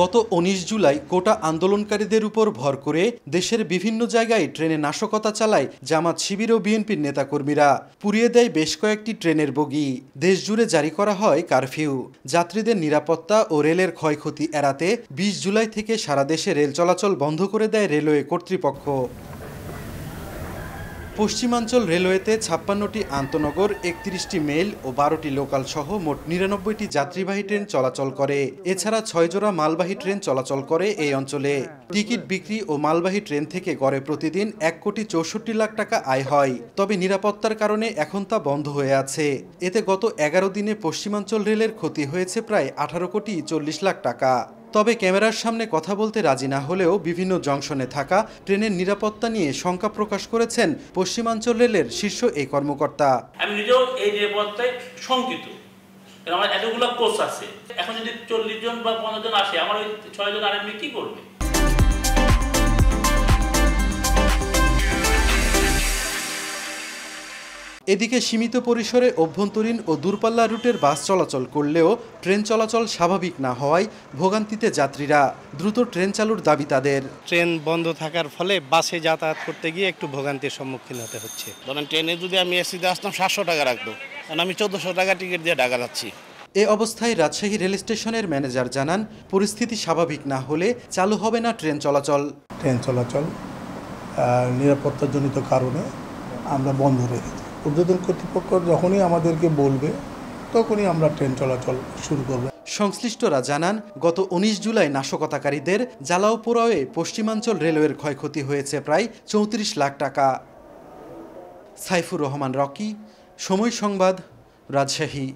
গত ১৯ জুলাই কোটা আন্দোলনকারীদের উপর ভর করে দেশের বিভিন্ন জায়গায় ট্রেনে নাশকতা চালায় জামাত শিবির ও বিএনপির নেতাকর্মীরা পুড়িয়ে দেয় বেশ কয়েকটি ট্রেনের বগি দেশজুড়ে জারি করা হয় কারফিউ যাত্রীদের নিরাপত্তা ও রেলের ক্ষয়ক্ষতি এড়াতে ২০ জুলাই থেকে সারা দেশে রেল চলাচল বন্ধ করে দেয় রেলওয়ে কর্তৃপক্ষ পশ্চিমাঞ্চল রেলওয়েতে ছাপ্পান্নটি আন্তনগর একত্রিশটি মেল ও বারোটি লোকাল সহ মোট নিরানব্বইটি যাত্রীবাহী ট্রেন চলাচল করে এছাড়া ছয় জোড়া মালবাহী ট্রেন চলাচল করে এই অঞ্চলে টিকিট বিক্রি ও মালবাহী ট্রেন থেকে গড়ে প্রতিদিন এক কোটি চৌষট্টি লাখ টাকা আয় হয় তবে নিরাপত্তার কারণে এখন তা বন্ধ হয়ে আছে এতে গত এগারো দিনে পশ্চিমাঞ্চল রেলের ক্ষতি হয়েছে প্রায় আঠারো কোটি চল্লিশ লাখ টাকা তবে ক্যামেরার সামনে কথা বলতে রাজি না হলেও বিভিন্ন জংশনে থাকা ট্রেনের নিরাপত্তা নিয়ে শঙ্কা প্রকাশ করেছেন পশ্চিমাঞ্চল রেলের শীর্ষ এই কর্মকর্তা আমি নিজেও এই নিরাপত্তায় শঙ্কিত আমার এতগুলো কোচ আছে এখন যদি চল্লিশ জন বা পনেরো জন আসে আমার ওই ছয় জন আর এমনি কি করবে এদিকে সীমিত পরিসরে অভ্যন্তরীণ ও দূরপাল্লা রুটের বাস চলাচল করলেও ট্রেন চলাচল স্বাভাবিক না হওয়ায় ভোগান্তিতে যাত্রীরা দ্রুত ট্রেন চালুর দাবি তাদের ট্রেন বন্ধ থাকার ফলে বাসে যাতায়াত করতে গিয়ে একটু ভোগান্তির সম্মুখীন হতে হচ্ছে ধরেন ট্রেনে যদি আমি এসিতে আসতাম সাতশো টাকা রাখবো কারণ আমি চোদ্দোশো টাকা টিকিট দিয়ে ঢাকা যাচ্ছি এ অবস্থায় রাজশাহী রেল স্টেশনের ম্যানেজার জানান পরিস্থিতি স্বাভাবিক না হলে চালু হবে না ট্রেন চলাচল ট্রেন চলাচল নিরাপত্তাজনিত কারণে আমরা বন্ধ রেখেছি উদ্বোধন কর্তৃপক্ষ যখনই আমাদেরকে বলবে তখনই আমরা ট্রেন চলাচল শুরু করব সংশ্লিষ্টরা জানান গত ১৯ জুলাই নাশকতাকারীদের জ্বালাও পোড়াওয়ে পশ্চিমাঞ্চল রেলওয়ের ক্ষয়ক্ষতি হয়েছে প্রায় চৌত্রিশ লাখ টাকা সাইফুর রহমান রকি সময় সংবাদ রাজশাহী